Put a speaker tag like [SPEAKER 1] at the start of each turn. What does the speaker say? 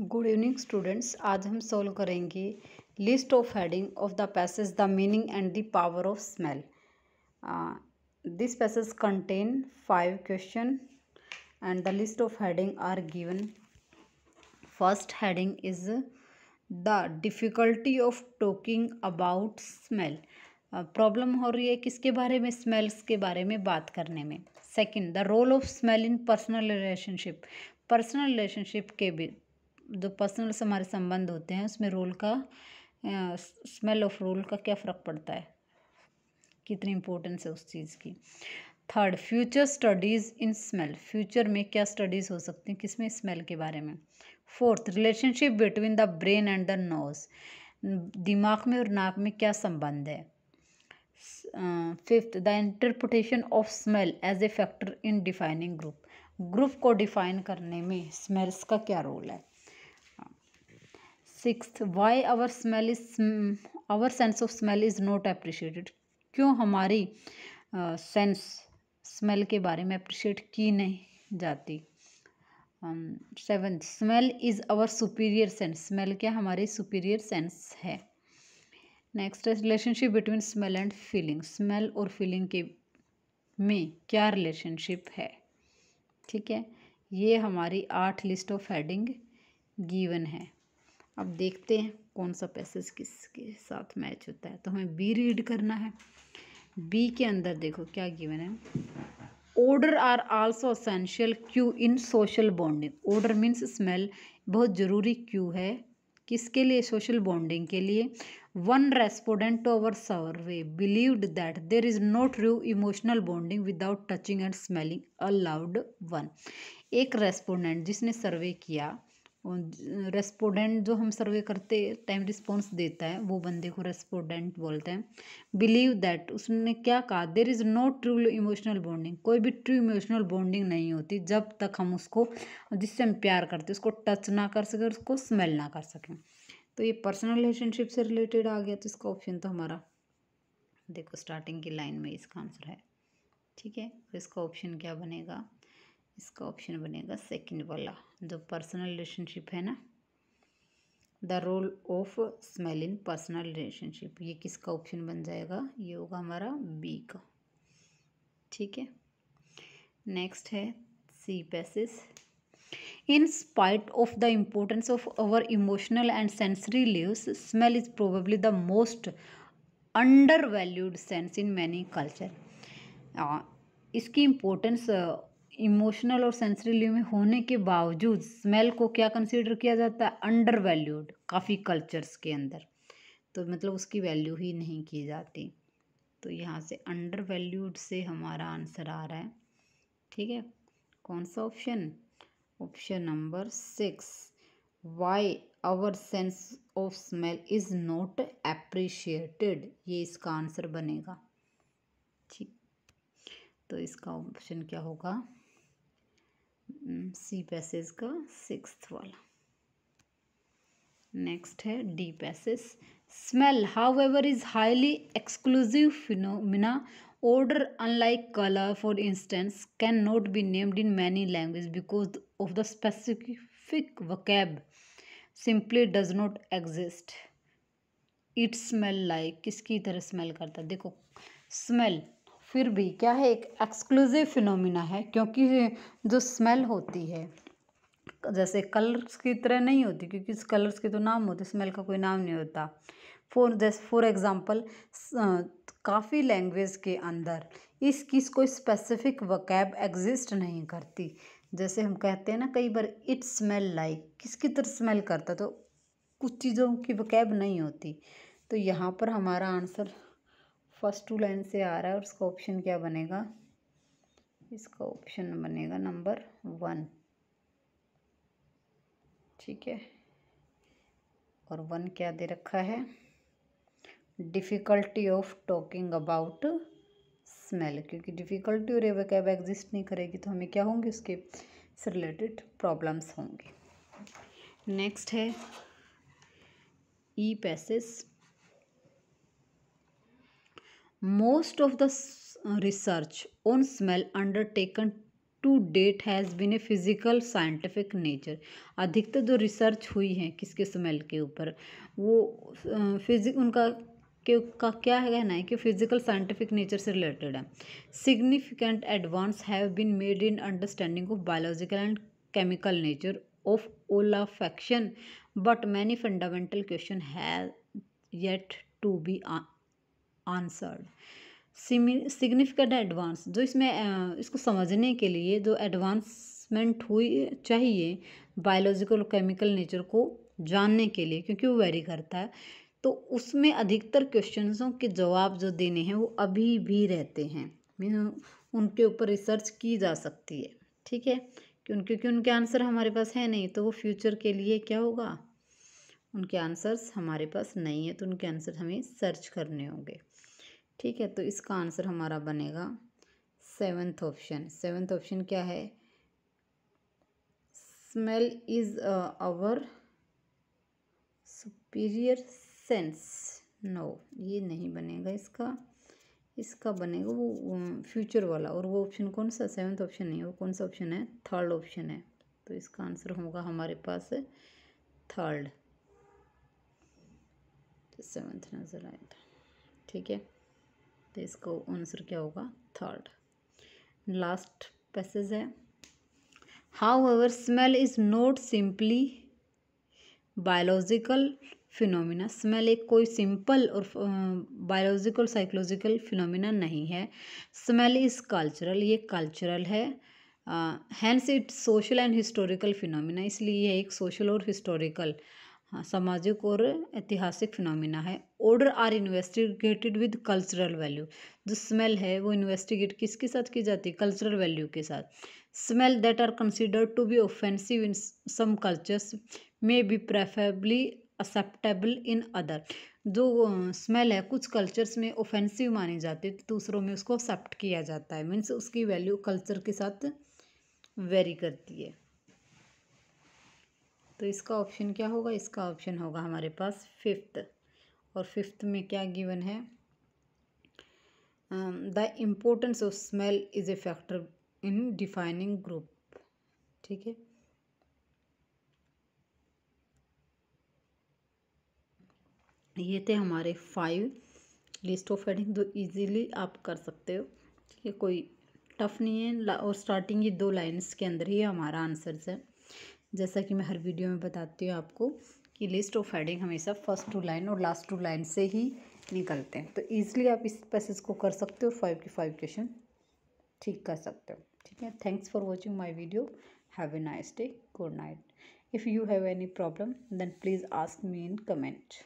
[SPEAKER 1] good evening students आज हम solve करेंगे list of heading of the passage the meaning and the power of smell this passage contain five question and the list of heading are given first heading is the difficulty of talking about smell problem हो रही है किसके बारे में smells के बारे में बात करने में second the role of smell in personal relationship personal relationship के जो पर्सनल से हमारे संबंध होते हैं उसमें रोल का स्मेल ऑफ रोल का क्या फ़र्क पड़ता है कितनी इम्पोर्टेंस है उस चीज़ की third future studies in smell future में क्या स्टडीज़ हो सकती हैं किसमें स्मेल के बारे में fourth relationship between the brain and the nose दिमाग में और नाक में क्या संबंध है fifth the interpretation of smell as a factor in defining group group को डिफाइन करने में स्मेल्स का क्या रोल है six why our smell is our sense of smell is not appreciated क्यों हमारी सेंस स्मेल के बारे में अप्रिशिएट की नहीं जाती seventh smell is our superior sense smell क्या हमारी सुपीरियर सेंस है नेक्स्ट है relationship between smell and feeling smell और फीलिंग के में क्या रिलेशनशिप है ठीक है ये हमारी आठ लिस्ट ऑफ हेडिंग गिवन है अब देखते हैं कौन सा पैसेज किसके साथ मैच होता है तो हमें बी रीड करना है बी के अंदर देखो क्या गिवन है odour are also essential cue in social bonding odour means smell बहुत ज़रूरी क्यू है किसके लिए सोशल बॉन्डिंग के लिए one respondent to our survey believed that there is no true emotional bonding without touching and smelling a loved one एक respondent जिसने सर्वे किया रेस्पोडेंट जो हम सर्वे करते टाइम रिस्पॉन्स देता है वो बंदे को रेस्पोडेंट बोलते हैं बिलीव दैट उसने क्या कहा there is no true emotional bonding कोई भी ट्रू इमोशनल बॉन्डिंग नहीं होती जब तक हम उसको जिससे हम प्यार करते उसको टच ना कर सकें उसको स्मेल ना कर सकें तो ये पर्सनल रिलेशनशिप से रिलेटेड आ गया तो इसका ऑप्शन तो हमारा देखो स्टार्टिंग की लाइन में इसका आंसर है ठीक है तो इसका ऑप्शन क्या बनेगा इसका ऑप्शन बनेगा सेकंड वाला जो पर्सनल रिलेशनशिप है ना the role of smell in personal relationship ये किसका ऑप्शन बन जाएगा ये होगा हमारा बी का ठीक है नेक्स्ट है C passage in spite of the importance of our emotional and sensory lives smell is probably the most undervalued sense in many culture इसकी इम्पोर्टेंस इमोशनल और सेंसरी लिव में होने के बावजूद स्मेल को क्या कंसीडर किया जाता है अंडर वैल्यूड काफ़ी कल्चर्स के अंदर तो मतलब उसकी वैल्यू ही नहीं की जाती तो यहाँ से अंडर वैल्यूड से हमारा आंसर आ रहा है ठीक है कौन सा option option number six why our sense of smell is not appreciated ये इसका आंसर बनेगा ठीक तो इसका ऑप्शन क्या होगा सी mm, पैसेज का सिक्स वाला नेक्स्ट है D passage smell however is highly exclusive phenomena odour unlike colour for instance can not be named in many language because of the specific vocab simply does not exist it's smell like किसकी तरह smell करता है देखो smell फिर भी क्या है एक एक्सक्लूसिव फिनोमिना है क्योंकि जो स्मेल होती है जैसे कलर्स की तरह नहीं होती क्योंकि इस कलर्स के तो नाम होते स्मेल का कोई नाम नहीं होता फॉर जैसे फॉर एग्ज़ाम्पल काफ़ी लैंग्वेज के अंदर इस किस कोई स्पेसिफिक वकैब एग्जिस्ट नहीं करती जैसे हम कहते हैं ना कई बार इट स्मेल लाइक किसकी तरह स्मेल करता तो कुछ चीज़ों की वकैब नहीं होती तो यहाँ पर हमारा आंसर फर्स्ट टू लाइन से आ रहा है और इसका ऑप्शन क्या बनेगा इसका ऑप्शन बनेगा नंबर वन ठीक है और वन क्या दे रखा है difficulty of talking about smell क्योंकि डिफ़िकल्टी और एवकैब कैब एग्जिस्ट नहीं करेगी तो हमें क्या होंगे उसके से रिलेटेड प्रॉब्लम्स होंगी नेक्स्ट है E passage Most of the uh, research on smell undertaken to date has been a physical scientific nature अधिकतर जो रिसर्च हुई है किसके स्मेल के ऊपर वो फिजिक uh, उनका के का क्या है कहना है कि फिजिकल साइंटिफिक नेचर से रिलेटेड है significant advance have been made in understanding of biological and chemical nature of olfaction but many fundamental question have yet to be answered significant advance जो इसमें इसको समझने के लिए जो एडवांसमेंट हुई चाहिए बायोलॉजिकल केमिकल नेचर को जानने के लिए क्योंकि वो वेरी करता है तो उसमें अधिकतर क्वेश्चनों के जवाब जो देने हैं वो अभी भी रहते हैं मीन उनके ऊपर रिसर्च की जा सकती है ठीक है क्यों क्योंकि उनके आंसर हमारे पास है नहीं तो वो फ्यूचर के लिए क्या होगा उनके आंसर्स हमारे पास नहीं है तो उनके आंसर हमें सर्च करने होंगे ठीक है तो इसका आंसर हमारा बनेगा सेवन्थ ऑप्शन सेवन्थ ऑप्शन क्या है smell is our superior sense no ये नहीं बनेगा इसका इसका बनेगा वो फ्यूचर वाला और वो ऑप्शन कौन सा सेवन्थ ऑप्शन नहीं है वो कौन सा ऑप्शन है थर्ड ऑप्शन है तो इसका आंसर होगा हमारे पास थर्ड तो सेवन्थ आएगा ठीक है तो इसको आंसर क्या होगा थर्ड लास्ट पैसेज है however smell is not simply biological phenomena smell एक कोई सिंपल और बायोलॉजिकल साइकोलॉजिकल फिनोमिना नहीं है स्मेल इज़ कल्चरल ये कल्चरल है hence it's social and historical phenomena इसलिए यह एक सोशल और हिस्टोरिकल हाँ, सामाजिक और ऐतिहासिक फिनोमिना है odour are investigated with cultural value जो स्मेल है वो इन्वेस्टिगेट किसके साथ की जाती है कल्चरल वैल्यू के साथ smell that are considered to be offensive in some cultures may be preferably acceptable in other जो स्मेल है कुछ कल्चर्स में ऑफेंसिव माने जाते हैं तो दूसरों में उसको एक्सेप्ट किया जाता है मीन्स उसकी वैल्यू कल्चर के साथ वेरी करती है तो इसका ऑप्शन क्या होगा इसका ऑप्शन होगा हमारे पास फिफ्थ और फिफ्थ में क्या गिवन है the importance of smell is a factor in defining group ठीक है ये थे हमारे फाइव लिस्ट ऑफ हेडिंग जो इजीली आप कर सकते हो ठीक है कोई टफ नहीं है और स्टार्टिंग ये दो लाइंस के अंदर ही हमारा आंसर्स है जैसा कि मैं हर वीडियो में बताती हूँ आपको कि लिस्ट ऑफ हेडिंग हमेशा फर्स्ट टू लाइन और लास्ट टू लाइन से ही निकलते हैं तो ईजिली आप इस पैसेज को कर सकते हो और फाइव के फाइव क्वेश्चन ठीक कर सकते हो ठीक है thanks for watching my video have a nice day good night if you have any problem then please ask me in comment